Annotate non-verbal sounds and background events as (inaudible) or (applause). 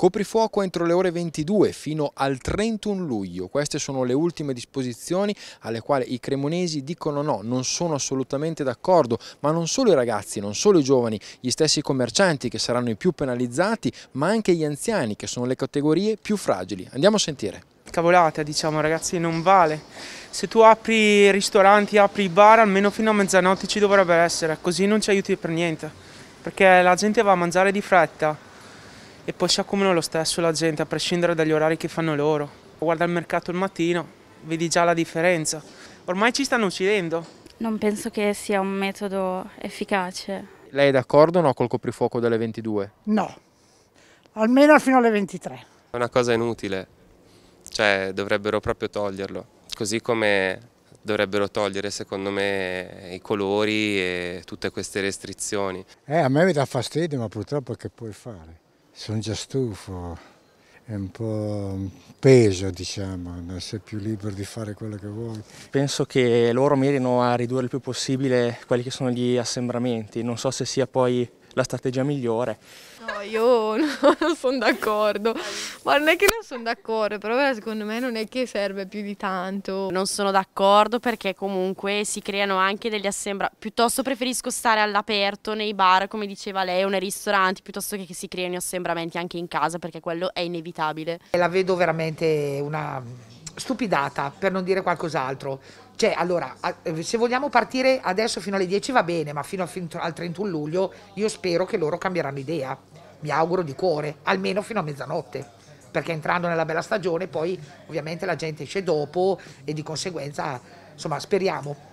Coprifuoco entro le ore 22 fino al 31 luglio. Queste sono le ultime disposizioni alle quali i cremonesi dicono no, non sono assolutamente d'accordo, ma non solo i ragazzi, non solo i giovani, gli stessi commercianti che saranno i più penalizzati, ma anche gli anziani che sono le categorie più fragili. Andiamo a sentire cavolata diciamo ragazzi non vale se tu apri ristoranti apri bar almeno fino a mezzanotte ci dovrebbe essere così non ci aiuti per niente perché la gente va a mangiare di fretta e poi si accomunano lo stesso la gente a prescindere dagli orari che fanno loro. Guarda il mercato il mattino, vedi già la differenza. Ormai ci stanno uccidendo. Non penso che sia un metodo efficace. Lei è d'accordo o no col coprifuoco delle 22? No, almeno fino alle 23. È una cosa inutile, cioè dovrebbero proprio toglierlo, così come dovrebbero togliere secondo me i colori e tutte queste restrizioni. Eh, a me mi dà fastidio, ma purtroppo che puoi fare? sono già stufo, è un po' un peso diciamo, non sei più libero di fare quello che vuoi. Penso che loro mirino a ridurre il più possibile quelli che sono gli assembramenti, non so se sia poi la strategia migliore. No, io (laughs) non sono d'accordo, ma non è che non sono d'accordo, però secondo me non è che serve più di tanto. Non sono d'accordo perché comunque si creano anche degli assembramenti, piuttosto preferisco stare all'aperto nei bar, come diceva lei, o nei ristoranti, piuttosto che che si creino assembramenti anche in casa perché quello è inevitabile. La vedo veramente una stupidata, per non dire qualcos'altro. Cioè, allora, eh, se vogliamo partire adesso fino alle 10 va bene, ma fino al 31 luglio io spero che loro cambieranno idea. Mi auguro di cuore, almeno fino a mezzanotte perché entrando nella bella stagione poi ovviamente la gente esce dopo e di conseguenza insomma speriamo